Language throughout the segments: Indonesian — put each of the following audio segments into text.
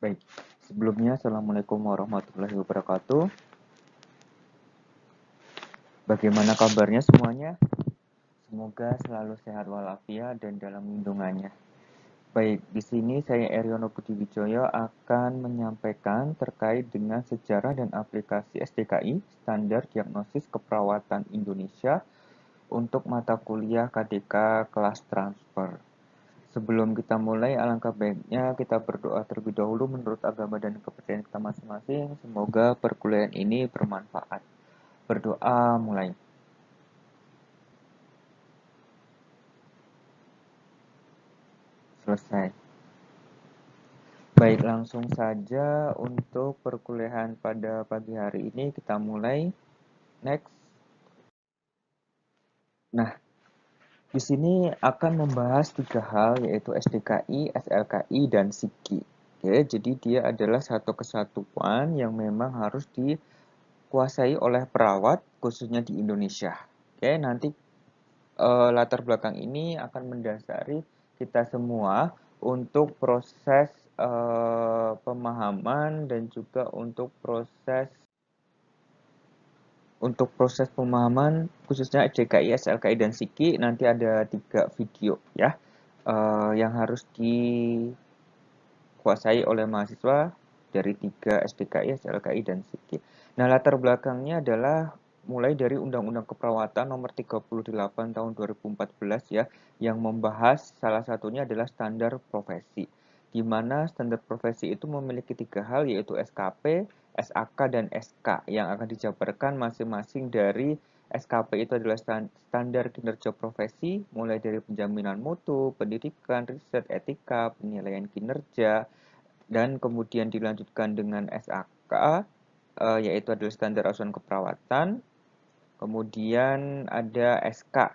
Baik, sebelumnya Assalamualaikum warahmatullahi wabarakatuh. Bagaimana kabarnya semuanya? Semoga selalu sehat walafiat dan dalam lindungannya. Baik, di sini saya Eriono Budi Wijoyo akan menyampaikan terkait dengan sejarah dan aplikasi SDKI, Standar Diagnosis Keperawatan Indonesia, untuk mata kuliah KDK kelas transfer. Sebelum kita mulai, alangkah baiknya kita berdoa terlebih dahulu menurut agama dan kepercayaan kita masing-masing. Semoga perkuliahan ini bermanfaat. Berdoa mulai. Selesai. Baik, langsung saja untuk perkuliahan pada pagi hari ini kita mulai. Next. Nah, di sini akan membahas tiga hal yaitu SDKI, SLKI, dan SIKI. Oke, jadi dia adalah satu kesatuan yang memang harus dikuasai oleh perawat khususnya di Indonesia. Oke, nanti e, latar belakang ini akan mendasari kita semua untuk proses e, pemahaman dan juga untuk proses untuk proses pemahaman khususnya DKI, SLKI, dan SIKI nanti ada tiga video ya uh, yang harus dikuasai oleh mahasiswa dari tiga SDKI, SLKI, dan SIKI. Nah latar belakangnya adalah mulai dari Undang-Undang Keperawatan nomor 38 tahun 2014 ya yang membahas salah satunya adalah standar profesi di mana standar profesi itu memiliki tiga hal yaitu SKP, SAK dan SK yang akan dijabarkan masing-masing dari SKP itu adalah standar kinerja profesi, mulai dari penjaminan mutu, pendidikan, riset, etika, penilaian kinerja, dan kemudian dilanjutkan dengan SAK, eh, yaitu adalah standar asuhan keperawatan. Kemudian ada SK,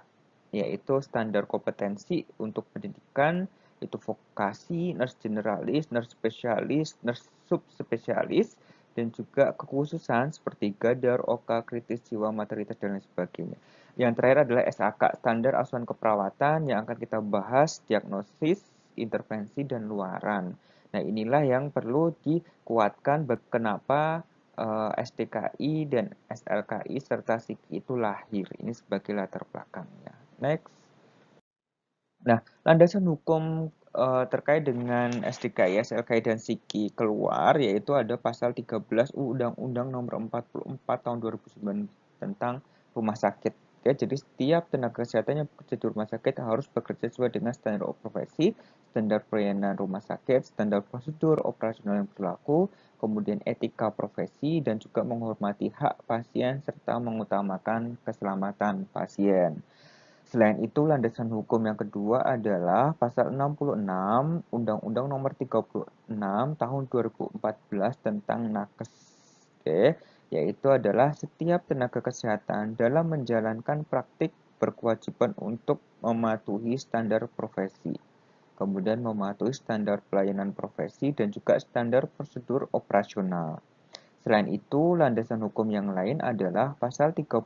yaitu standar kompetensi untuk pendidikan, itu vokasi, nurse generalis, nurse spesialis, nurse subspesialis, dan juga kekhususan seperti gadar, oka, kritis, jiwa, materialitas, dan lain sebagainya. Yang terakhir adalah SAK, standar asuhan keperawatan yang akan kita bahas, diagnosis, intervensi, dan luaran. Nah inilah yang perlu dikuatkan kenapa uh, eh, STKI dan SLKI serta sik itu lahir. Ini sebagai latar belakangnya. Next. Nah, landasan hukum uh, terkait dengan SDKIS, ya, LKI dan SIKI keluar yaitu ada pasal 13 U Undang-Undang Nomor 44 Tahun 2009 tentang rumah sakit. Ya, jadi setiap tenaga kesehatan yang bekerja di rumah sakit harus bekerja sesuai dengan standar profesi, standar pelayanan rumah sakit, standar prosedur operasional yang berlaku, kemudian etika profesi, dan juga menghormati hak pasien serta mengutamakan keselamatan pasien. Selain itu, landasan hukum yang kedua adalah pasal 66 Undang-Undang Nomor 36 Tahun 2014 tentang nakes. Oke, yaitu adalah setiap tenaga kesehatan dalam menjalankan praktik berkewajiban untuk mematuhi standar profesi. Kemudian mematuhi standar pelayanan profesi dan juga standar prosedur operasional. Selain itu, landasan hukum yang lain adalah pasal 36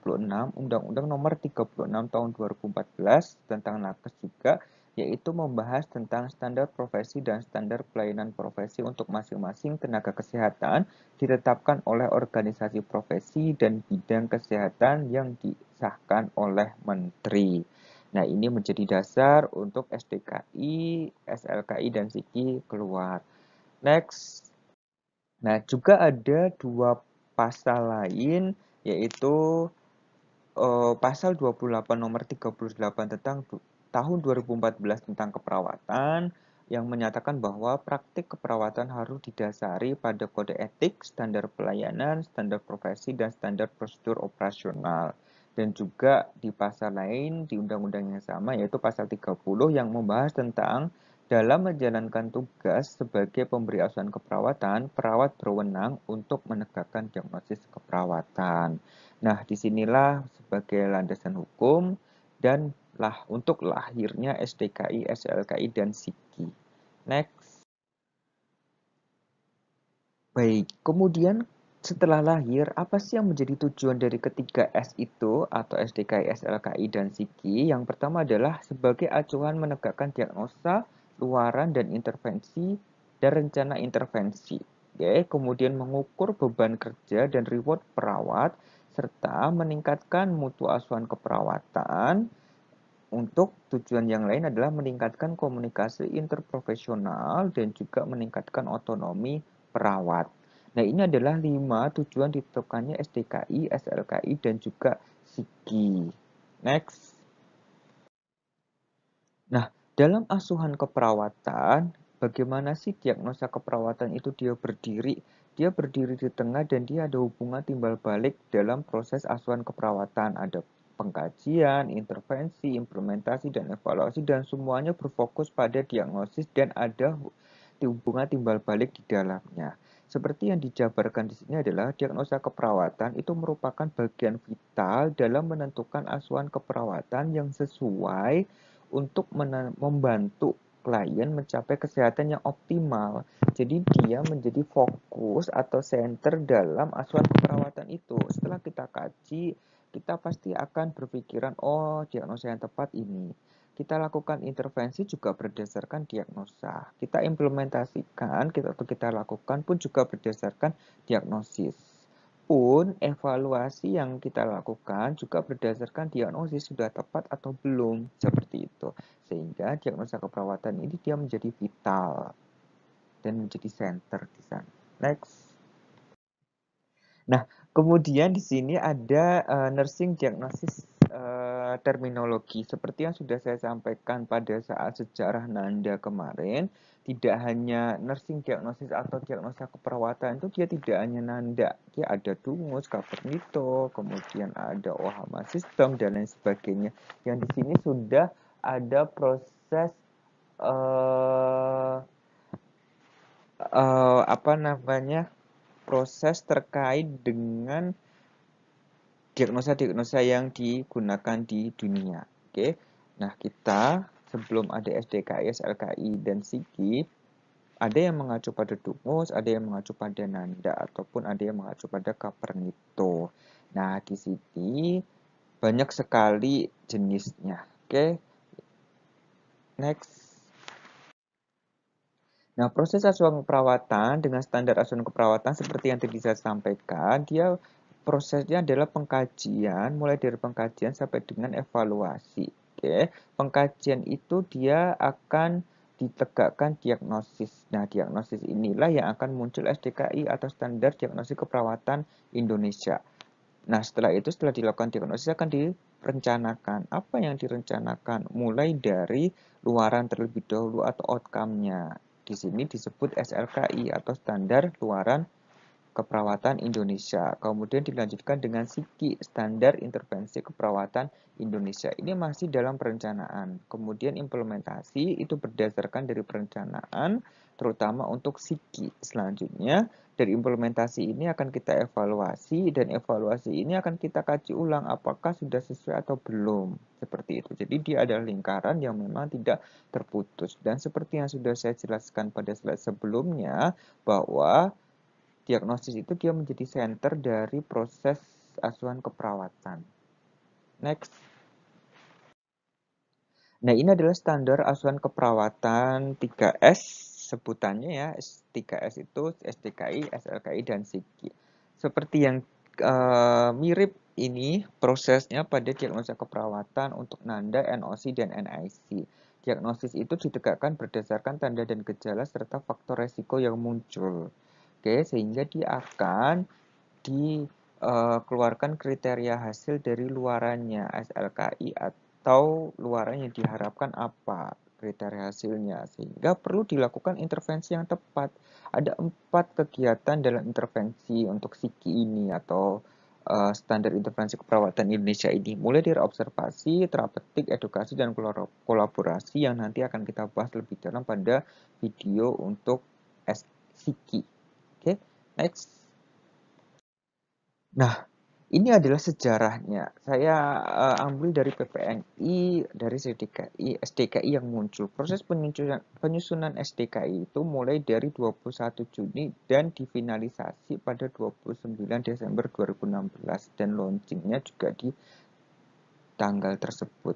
Undang-Undang Nomor 36 Tahun 2014 tentang nakes juga yaitu membahas tentang standar profesi dan standar pelayanan profesi untuk masing-masing tenaga kesehatan ditetapkan oleh organisasi profesi dan bidang kesehatan yang disahkan oleh menteri. Nah, ini menjadi dasar untuk SDKI, SLKI, dan SIKI keluar. Next, Nah, juga ada dua pasal lain yaitu eh, pasal 28 nomor 38 tentang tahun 2014 tentang keperawatan yang menyatakan bahwa praktik keperawatan harus didasari pada kode etik, standar pelayanan, standar profesi, dan standar prosedur operasional. Dan juga di pasal lain di undang-undang yang sama yaitu pasal 30 yang membahas tentang dalam menjalankan tugas sebagai pemberi asuhan keperawatan, perawat berwenang untuk menegakkan diagnosis keperawatan. Nah, disinilah sebagai landasan hukum dan lah untuk lahirnya SDKI, SLKI, dan SIKI. Next. Baik, kemudian setelah lahir, apa sih yang menjadi tujuan dari ketiga S itu atau SDKI, SLKI, dan SIKI? Yang pertama adalah sebagai acuan menegakkan diagnosa luaran dan intervensi, dan rencana intervensi. kemudian mengukur beban kerja dan reward perawat, serta meningkatkan mutu asuhan keperawatan. Untuk tujuan yang lain adalah meningkatkan komunikasi interprofesional dan juga meningkatkan otonomi perawat. Nah, ini adalah lima tujuan ditetapkannya SDKI, SLKI, dan juga SIGI. Next. Nah, dalam asuhan keperawatan, bagaimana sih diagnosa keperawatan itu dia berdiri? Dia berdiri di tengah dan dia ada hubungan timbal balik dalam proses asuhan keperawatan. Ada pengkajian, intervensi, implementasi, dan evaluasi, dan semuanya berfokus pada diagnosis dan ada hubungan timbal balik di dalamnya. Seperti yang dijabarkan di sini adalah diagnosa keperawatan itu merupakan bagian vital dalam menentukan asuhan keperawatan yang sesuai untuk membantu klien mencapai kesehatan yang optimal. Jadi dia menjadi fokus atau center dalam asuhan perawatan itu. Setelah kita kaji, kita pasti akan berpikiran, oh diagnosa yang tepat ini. Kita lakukan intervensi juga berdasarkan diagnosa. Kita implementasikan, kita atau kita lakukan pun juga berdasarkan diagnosis pun evaluasi yang kita lakukan juga berdasarkan diagnosis sudah tepat atau belum seperti itu sehingga diagnosa keperawatan ini dia menjadi vital dan menjadi center di sana next nah kemudian di sini ada uh, nursing diagnosis eh, terminologi seperti yang sudah saya sampaikan pada saat sejarah Nanda kemarin tidak hanya nursing diagnosis atau diagnosis keperawatan itu dia tidak hanya Nanda dia ada Dungus, Kapernito, kemudian ada Ohama System dan lain sebagainya yang di sini sudah ada proses uh, uh, apa namanya proses terkait dengan diagnosa-diagnosa yang digunakan di dunia. Oke. Nah, kita sebelum ada SDKS, LKI, dan SIGI, ada yang mengacu pada Dumus, ada yang mengacu pada Nanda, ataupun ada yang mengacu pada Capernito. Nah, di sini banyak sekali jenisnya. Oke, next. Nah, proses asuhan keperawatan dengan standar asuhan keperawatan seperti yang tadi saya sampaikan, dia prosesnya adalah pengkajian, mulai dari pengkajian sampai dengan evaluasi. Oke, pengkajian itu dia akan ditegakkan diagnosis. Nah, diagnosis inilah yang akan muncul SDKI atau Standar Diagnosis Keperawatan Indonesia. Nah, setelah itu, setelah dilakukan diagnosis akan direncanakan. Apa yang direncanakan? Mulai dari luaran terlebih dahulu atau outcome-nya. Di sini disebut SLKI atau Standar Luaran Keperawatan Indonesia. Kemudian dilanjutkan dengan SIKI, Standar Intervensi Keperawatan Indonesia. Ini masih dalam perencanaan. Kemudian implementasi itu berdasarkan dari perencanaan, terutama untuk SIKI. Selanjutnya, dari implementasi ini akan kita evaluasi, dan evaluasi ini akan kita kaji ulang apakah sudah sesuai atau belum. Seperti itu. Jadi dia adalah lingkaran yang memang tidak terputus. Dan seperti yang sudah saya jelaskan pada slide sebelumnya, bahwa diagnosis itu dia menjadi center dari proses asuhan keperawatan. Next. Nah, ini adalah standar asuhan keperawatan 3S sebutannya ya. 3S itu STKI, SLKI dan SIGI. Seperti yang uh, mirip ini prosesnya pada diagnosis keperawatan untuk NANDA, NOC dan NIC. Diagnosis itu ditegakkan berdasarkan tanda dan gejala serta faktor resiko yang muncul. Oke, sehingga dia akan dikeluarkan eh, kriteria hasil dari luarannya SLKI atau luarannya diharapkan apa kriteria hasilnya sehingga perlu dilakukan intervensi yang tepat ada empat kegiatan dalam intervensi untuk Siki ini atau uh, standar intervensi keperawatan Indonesia ini mulai dari observasi, terapeutik, edukasi dan kolaborasi yang nanti akan kita bahas lebih dalam pada video untuk Siki. Next. Nah, ini adalah sejarahnya. Saya uh, ambil dari PPNI, dari SDKI, SDKI yang muncul. Proses penyusunan, penyusunan SDKI itu mulai dari 21 Juni dan difinalisasi pada 29 Desember 2016 dan launchingnya juga di tanggal tersebut.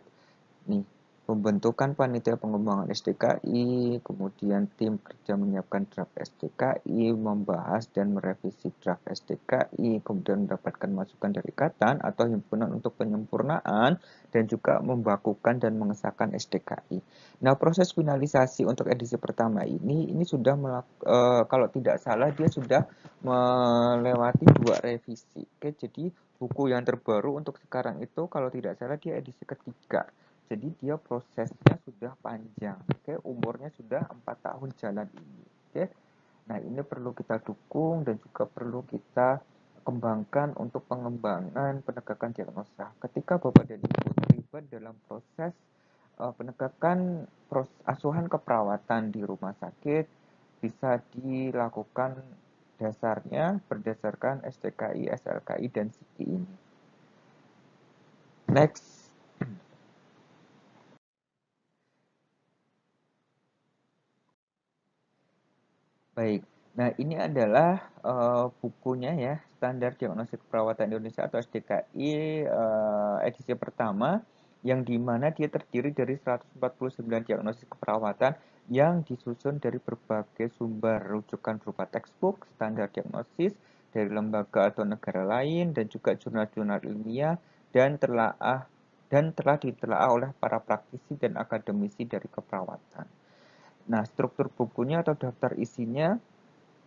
Nih, pembentukan panitia pengembangan SDKI, kemudian tim kerja menyiapkan draft SDKI, membahas dan merevisi draft SDKI, kemudian mendapatkan masukan dari ikatan atau himpunan untuk penyempurnaan, dan juga membakukan dan mengesahkan SDKI. Nah, proses finalisasi untuk edisi pertama ini, ini sudah eh, kalau tidak salah dia sudah melewati dua revisi. Oke, jadi buku yang terbaru untuk sekarang itu kalau tidak salah dia edisi ketiga. Jadi dia prosesnya sudah panjang. Oke, umurnya sudah empat tahun jalan ini. Oke. Nah, ini perlu kita dukung dan juga perlu kita kembangkan untuk pengembangan penegakan diagnosa. Ketika Bapak dan Ibu terlibat dalam proses uh, penegakan pros asuhan keperawatan di rumah sakit bisa dilakukan dasarnya berdasarkan STKI, SLKI, dan SIKI ini. Next. Baik. Nah, ini adalah uh, bukunya ya, Standar Diagnostik Perawatan Indonesia atau SDKI uh, eh, edisi pertama yang dimana dia terdiri dari 149 diagnosis keperawatan yang disusun dari berbagai sumber rujukan berupa textbook, standar diagnosis dari lembaga atau negara lain dan juga jurnal-jurnal ilmiah dan telah dan telah ditelaah oleh para praktisi dan akademisi dari keperawatan. Nah, struktur bukunya atau daftar isinya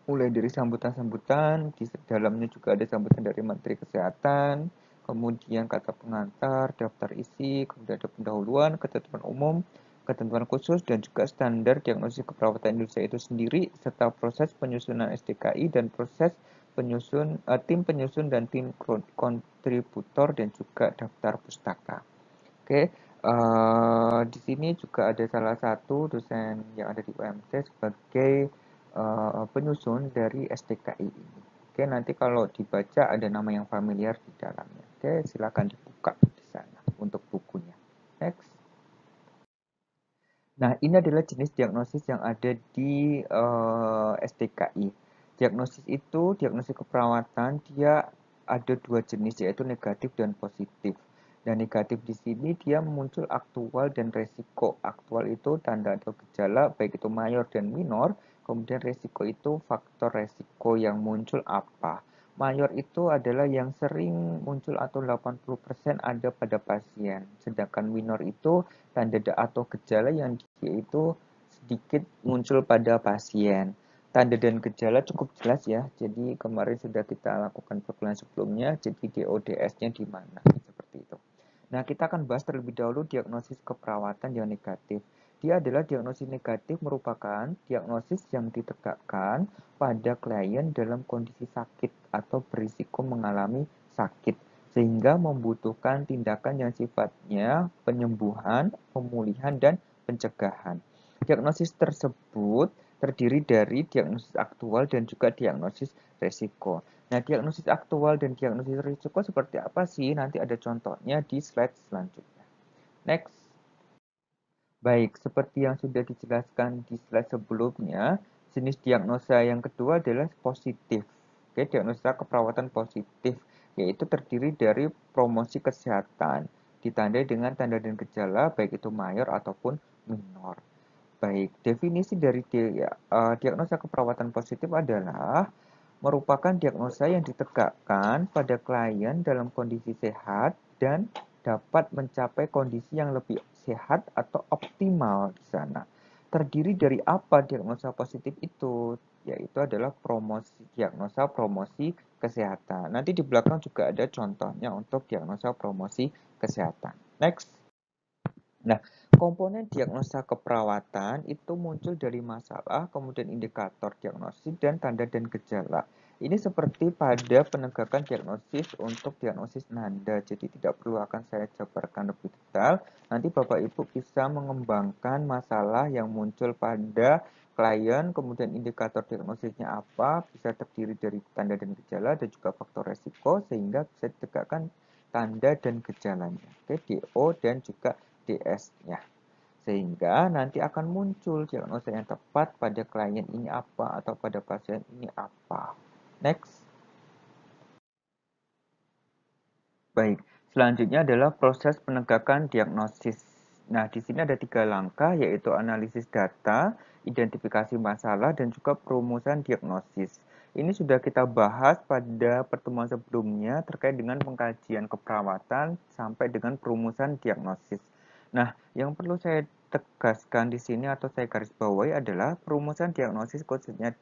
mulai dari sambutan-sambutan, di dalamnya juga ada sambutan dari Menteri Kesehatan, kemudian kata pengantar, daftar isi, kemudian ada pendahuluan, ketentuan umum, ketentuan khusus, dan juga standar diagnosis keperawatan Indonesia itu sendiri, serta proses penyusunan SDKI dan proses penyusun eh, tim penyusun dan tim kontributor dan juga daftar pustaka. Oke, Uh, di sini juga ada salah satu dosen yang ada di UMC sebagai uh, penyusun dari STKI ini. Oke, nanti kalau dibaca ada nama yang familiar di dalamnya. Oke, silakan dibuka di sana untuk bukunya. Next. Nah, ini adalah jenis diagnosis yang ada di uh, eh, STKI. Diagnosis itu, diagnosis keperawatan, dia ada dua jenis yaitu negatif dan positif dan negatif di sini dia muncul aktual dan resiko. Aktual itu tanda atau gejala baik itu mayor dan minor. Kemudian resiko itu faktor resiko yang muncul apa. Mayor itu adalah yang sering muncul atau 80% ada pada pasien. Sedangkan minor itu tanda atau gejala yang itu sedikit muncul pada pasien tanda dan gejala cukup jelas ya. Jadi kemarin sudah kita lakukan perkuliahan sebelumnya, jadi DODS-nya di mana. Nah, kita akan bahas terlebih dahulu diagnosis keperawatan yang negatif. Dia adalah diagnosis negatif merupakan diagnosis yang ditegakkan pada klien dalam kondisi sakit atau berisiko mengalami sakit, sehingga membutuhkan tindakan yang sifatnya penyembuhan, pemulihan, dan pencegahan. Diagnosis tersebut terdiri dari diagnosis aktual dan juga diagnosis resiko. Nah, diagnosis aktual dan diagnosis risiko seperti apa sih? Nanti ada contohnya di slide selanjutnya. Next. Baik, seperti yang sudah dijelaskan di slide sebelumnya, jenis diagnosa yang kedua adalah positif. Oke, diagnosa keperawatan positif, yaitu terdiri dari promosi kesehatan, ditandai dengan tanda dan gejala, baik itu mayor ataupun minor. Baik, definisi dari dia, uh, diagnosa keperawatan positif adalah merupakan diagnosa yang ditegakkan pada klien dalam kondisi sehat dan dapat mencapai kondisi yang lebih sehat atau optimal di sana. Terdiri dari apa diagnosa positif itu? Yaitu adalah promosi diagnosa promosi kesehatan. Nanti di belakang juga ada contohnya untuk diagnosa promosi kesehatan. Next. Nah, Komponen diagnosa keperawatan itu muncul dari masalah, kemudian indikator diagnosis, dan tanda dan gejala. Ini seperti pada penegakan diagnosis untuk diagnosis nanda, jadi tidak perlu akan saya jabarkan lebih detail. Nanti Bapak Ibu bisa mengembangkan masalah yang muncul pada klien, kemudian indikator diagnosisnya apa, bisa terdiri dari tanda dan gejala, dan juga faktor resiko, sehingga bisa ditegakkan tanda dan gejalanya. Oke, DO dan juga TS-nya. Sehingga nanti akan muncul diagnosis yang tepat pada klien ini apa atau pada pasien ini apa. Next. Baik, selanjutnya adalah proses penegakan diagnosis. Nah, di sini ada tiga langkah, yaitu analisis data, identifikasi masalah, dan juga perumusan diagnosis. Ini sudah kita bahas pada pertemuan sebelumnya terkait dengan pengkajian keperawatan sampai dengan perumusan diagnosis. Nah, yang perlu saya tegaskan di sini atau saya garis bawahi adalah perumusan diagnosis khususnya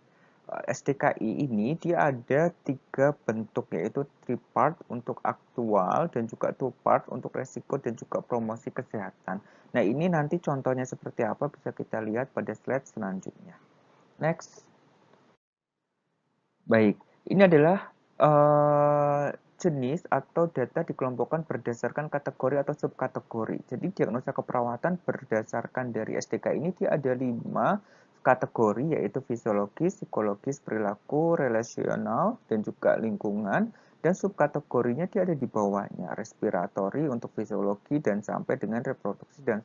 eh, STKI ini dia ada tiga bentuk yaitu three part untuk aktual dan juga two part untuk resiko dan juga promosi kesehatan. Nah ini nanti contohnya seperti apa bisa kita lihat pada slide selanjutnya. Next. Baik, ini adalah uh, jenis atau data dikelompokkan berdasarkan kategori atau subkategori. Jadi diagnosa keperawatan berdasarkan dari SDK ini dia ada lima kategori yaitu fisiologis, psikologis, perilaku, relasional, dan juga lingkungan. Dan subkategorinya dia ada di bawahnya, respiratori untuk fisiologi dan sampai dengan reproduksi dan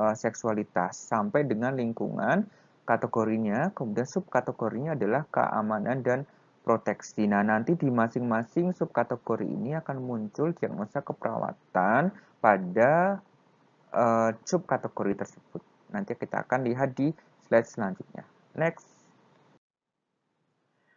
uh, seksualitas, sampai dengan lingkungan kategorinya, kemudian subkategorinya adalah keamanan dan proteksi. Nah, nanti di masing-masing subkategori ini akan muncul diagnosa keperawatan pada uh, subkategori tersebut. Nanti kita akan lihat di slide selanjutnya. Next.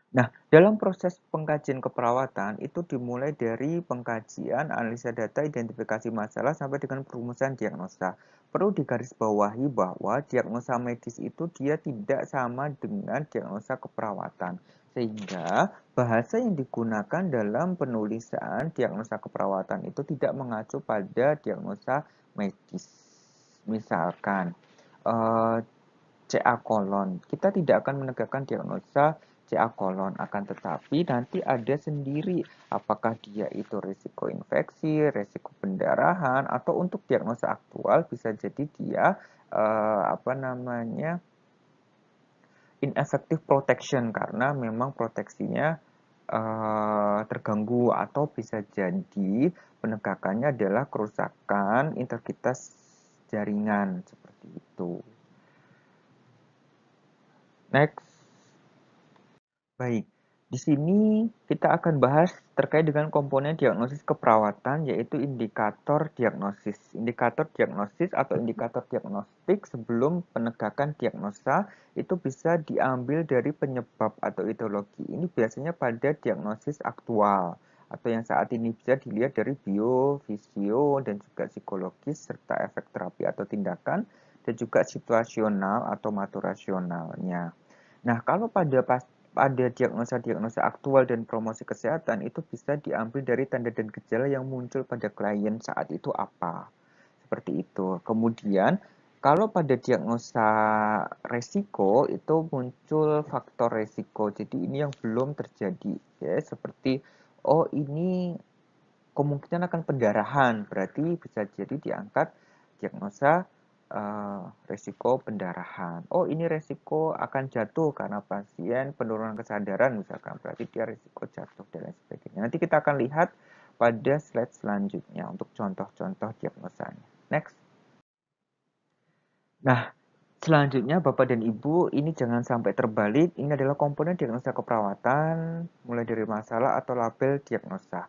Nah, dalam proses pengkajian keperawatan itu dimulai dari pengkajian analisa data identifikasi masalah sampai dengan perumusan diagnosa. Perlu digarisbawahi bahwa diagnosa medis itu dia tidak sama dengan diagnosa keperawatan. Sehingga bahasa yang digunakan dalam penulisan diagnosa keperawatan itu tidak mengacu pada diagnosa medis. Misalkan eh, CA kolon, kita tidak akan menegakkan diagnosa CA kolon, akan tetapi nanti ada sendiri apakah dia itu risiko infeksi, risiko pendarahan, atau untuk diagnosa aktual bisa jadi dia eh, apa namanya ineffective protection karena memang proteksinya uh, terganggu atau bisa jadi penegakannya adalah kerusakan integritas jaringan seperti itu. Next. Baik, di sini kita akan bahas terkait dengan komponen diagnosis keperawatan yaitu indikator diagnosis. Indikator diagnosis atau indikator diagnostik sebelum penegakan diagnosa itu bisa diambil dari penyebab atau etiologi. Ini biasanya pada diagnosis aktual atau yang saat ini bisa dilihat dari bio, fisio, dan juga psikologis serta efek terapi atau tindakan dan juga situasional atau maturasionalnya. Nah, kalau pada pas pada diagnosa-diagnosa aktual dan promosi kesehatan itu bisa diambil dari tanda dan gejala yang muncul pada klien saat itu apa. Seperti itu. Kemudian, kalau pada diagnosa resiko itu muncul faktor resiko. Jadi ini yang belum terjadi ya, seperti oh ini kemungkinan akan pendarahan, berarti bisa jadi diangkat diagnosa Eh, resiko pendarahan. Oh, ini resiko akan jatuh karena pasien penurunan kesadaran misalkan. Berarti dia resiko jatuh dan lain sebagainya. Nanti kita akan lihat pada slide selanjutnya untuk contoh-contoh diagnosanya. Next. Nah, selanjutnya Bapak dan Ibu, ini jangan sampai terbalik. Ini adalah komponen diagnosa keperawatan, mulai dari masalah atau label diagnosa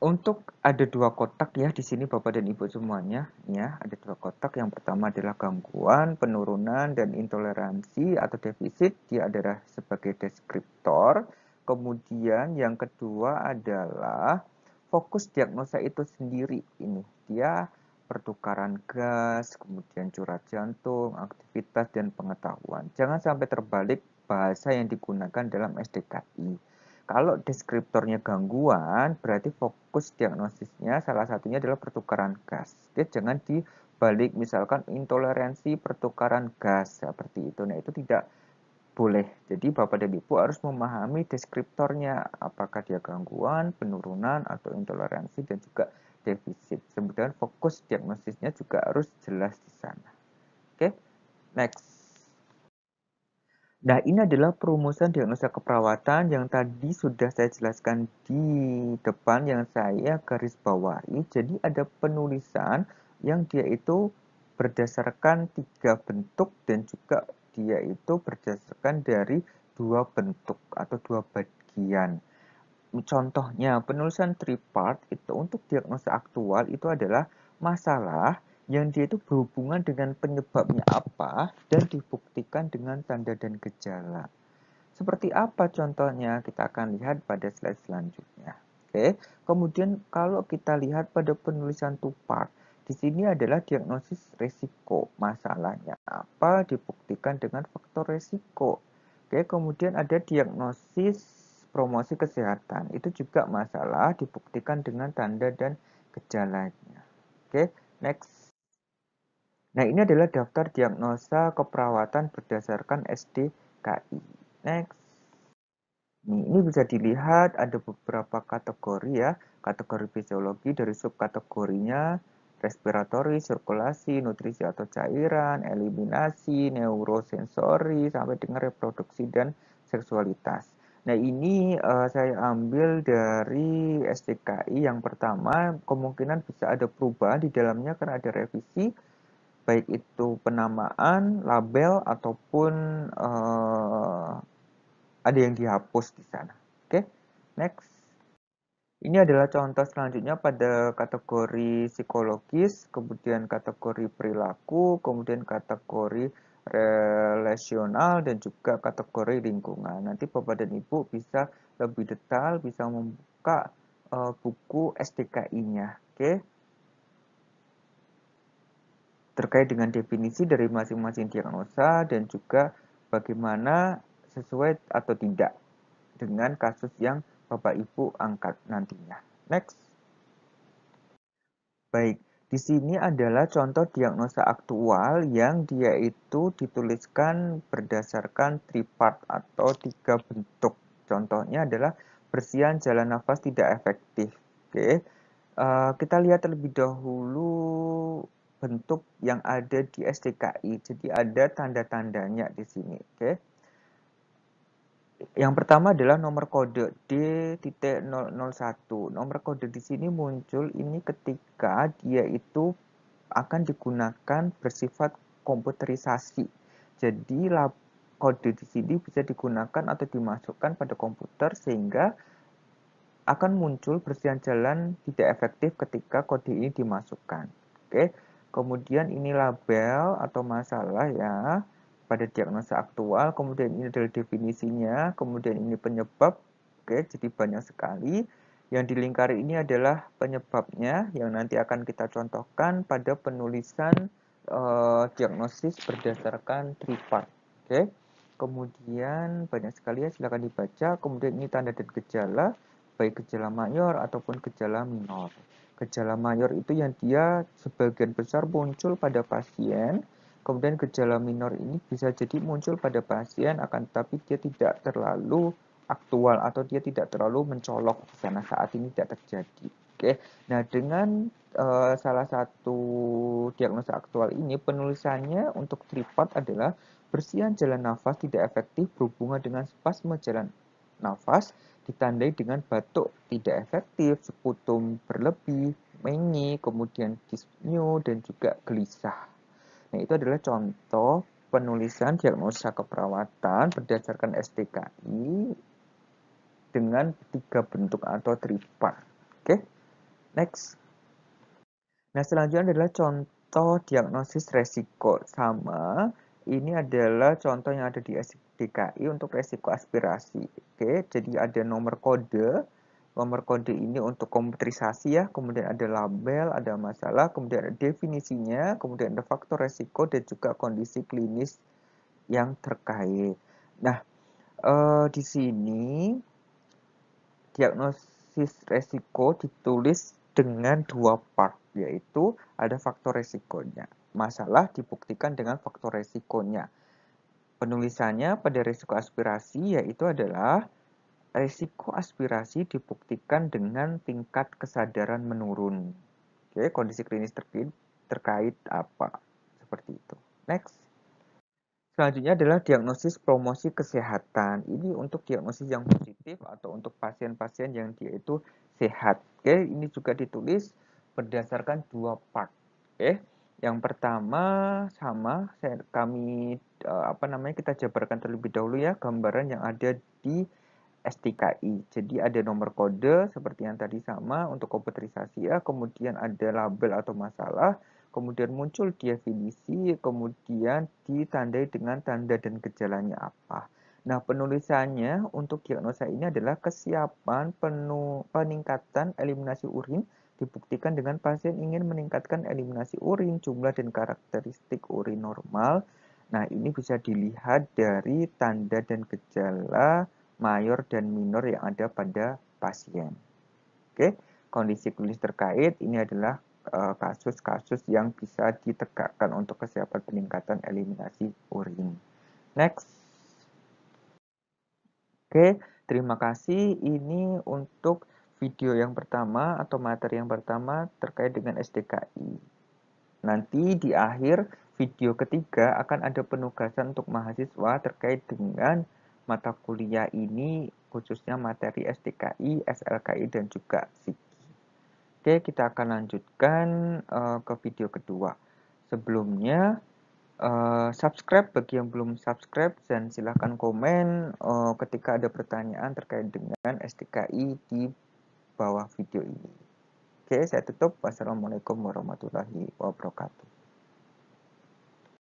untuk ada dua kotak ya di sini Bapak dan Ibu semuanya ya ada dua kotak yang pertama adalah gangguan penurunan dan intoleransi atau defisit dia adalah sebagai deskriptor kemudian yang kedua adalah fokus diagnosa itu sendiri ini dia pertukaran gas kemudian curah jantung aktivitas dan pengetahuan jangan sampai terbalik bahasa yang digunakan dalam SDKI kalau deskriptornya gangguan, berarti fokus diagnosisnya salah satunya adalah pertukaran gas. Jadi jangan dibalik misalkan intoleransi pertukaran gas seperti itu. Nah itu tidak boleh. Jadi Bapak dan Ibu harus memahami deskriptornya apakah dia gangguan, penurunan, atau intoleransi dan juga defisit. Kemudian fokus diagnosisnya juga harus jelas di sana. Oke, okay? next. Nah, ini adalah perumusan diagnosa keperawatan yang tadi sudah saya jelaskan di depan yang saya garis bawahi. Jadi ada penulisan yang dia itu berdasarkan tiga bentuk dan juga dia itu berdasarkan dari dua bentuk atau dua bagian. Contohnya penulisan three itu untuk diagnosa aktual itu adalah masalah, yang dia itu berhubungan dengan penyebabnya apa dan dibuktikan dengan tanda dan gejala. Seperti apa contohnya kita akan lihat pada slide selanjutnya. Oke, kemudian kalau kita lihat pada penulisan Tupak, di sini adalah diagnosis risiko. Masalahnya apa dibuktikan dengan faktor risiko. Oke, kemudian ada diagnosis promosi kesehatan. Itu juga masalah dibuktikan dengan tanda dan gejalanya. Oke, next. Nah, ini adalah daftar diagnosa keperawatan berdasarkan SDKI. Next. Nih, ini bisa dilihat ada beberapa kategori ya. Kategori fisiologi dari subkategorinya respiratori, sirkulasi, nutrisi atau cairan, eliminasi, neurosensori, sampai dengan reproduksi dan seksualitas. Nah, ini uh, saya ambil dari SDKI yang pertama, kemungkinan bisa ada perubahan di dalamnya karena ada revisi, baik itu penamaan, label ataupun uh, ada yang dihapus di sana. Oke, okay? next. Ini adalah contoh selanjutnya pada kategori psikologis, kemudian kategori perilaku, kemudian kategori relasional, dan juga kategori lingkungan. Nanti Bapak dan Ibu bisa lebih detail, bisa membuka uh, buku SDKI-nya. Oke, okay? terkait dengan definisi dari masing-masing diagnosa dan juga bagaimana sesuai atau tidak dengan kasus yang Bapak Ibu angkat nantinya. Next. Baik, di sini adalah contoh diagnosa aktual yang dia itu dituliskan berdasarkan tripart atau tiga bentuk. Contohnya adalah bersihan jalan nafas tidak efektif. Oke, uh, kita lihat terlebih dahulu bentuk yang ada di SDKI. Jadi ada tanda-tandanya di sini. Oke. Yang pertama adalah nomor kode D.001. Nomor kode di sini muncul ini ketika dia itu akan digunakan bersifat komputerisasi. Jadi kode di sini bisa digunakan atau dimasukkan pada komputer sehingga akan muncul bersihan jalan tidak efektif ketika kode ini dimasukkan. Oke. Okay Kemudian ini label atau masalah ya pada diagnosa aktual, kemudian ini adalah definisinya, kemudian ini penyebab. Oke, jadi banyak sekali. Yang dilingkari ini adalah penyebabnya yang nanti akan kita contohkan pada penulisan eh, diagnosis berdasarkan tripart. Oke. Kemudian banyak sekali ya silakan dibaca. Kemudian ini tanda dan gejala baik gejala mayor ataupun gejala minor. Gejala mayor itu yang dia sebagian besar muncul pada pasien, kemudian gejala minor ini bisa jadi muncul pada pasien akan tetapi dia tidak terlalu aktual atau dia tidak terlalu mencolok karena saat ini tidak terjadi. Oke. Nah, dengan uh, salah satu diagnosa aktual ini penulisannya untuk tripod adalah bersihan jalan nafas tidak efektif berhubungan dengan spasme jalan nafas ditandai dengan batuk tidak efektif, seputum berlebih, mengi, kemudian dyspnea, dan juga gelisah. Nah, itu adalah contoh penulisan diagnosa keperawatan berdasarkan STKI dengan tiga bentuk atau tripart. Oke, okay? next. Nah, selanjutnya adalah contoh diagnosis resiko. Sama, ini adalah contoh yang ada di STKI DKI untuk resiko aspirasi. Oke, jadi ada nomor kode. Nomor kode ini untuk komputerisasi ya, kemudian ada label, ada masalah, kemudian ada definisinya, kemudian ada faktor resiko dan juga kondisi klinis yang terkait. Nah, eh, di sini diagnosis resiko ditulis dengan dua part, yaitu ada faktor resikonya. Masalah dibuktikan dengan faktor resikonya Penulisannya pada risiko aspirasi yaitu adalah risiko aspirasi dibuktikan dengan tingkat kesadaran menurun. Oke, kondisi klinis terkait, terkait apa? Seperti itu. Next. Selanjutnya adalah diagnosis promosi kesehatan. Ini untuk diagnosis yang positif atau untuk pasien-pasien yang dia itu sehat. Oke, ini juga ditulis berdasarkan dua part. Oke. Yang pertama sama saya, kami eh, apa namanya kita jabarkan terlebih dahulu ya gambaran yang ada di STKI. Jadi ada nomor kode seperti yang tadi sama untuk komputerisasi ya, kemudian ada label atau masalah, kemudian muncul dia definisi, kemudian ditandai dengan tanda dan gejalanya apa. Nah, penulisannya untuk diagnosa ini adalah kesiapan penuh, peningkatan eliminasi urin dibuktikan dengan pasien ingin meningkatkan eliminasi urin, jumlah dan karakteristik urin normal. Nah, ini bisa dilihat dari tanda dan gejala mayor dan minor yang ada pada pasien. Oke, kondisi klinis terkait ini adalah eh, kasus-kasus yang bisa ditegakkan untuk kesiapan peningkatan eliminasi urin. Next. Oke, terima kasih. Ini untuk video yang pertama atau materi yang pertama terkait dengan SDKI. Nanti di akhir video ketiga akan ada penugasan untuk mahasiswa terkait dengan mata kuliah ini khususnya materi SDKI, SLKI, dan juga SIGI. Oke, kita akan lanjutkan uh, ke video kedua. Sebelumnya, uh, subscribe bagi yang belum subscribe dan silahkan komen uh, ketika ada pertanyaan terkait dengan SDKI di bawah video ini. Oke, saya tutup. Wassalamualaikum warahmatullahi wabarakatuh.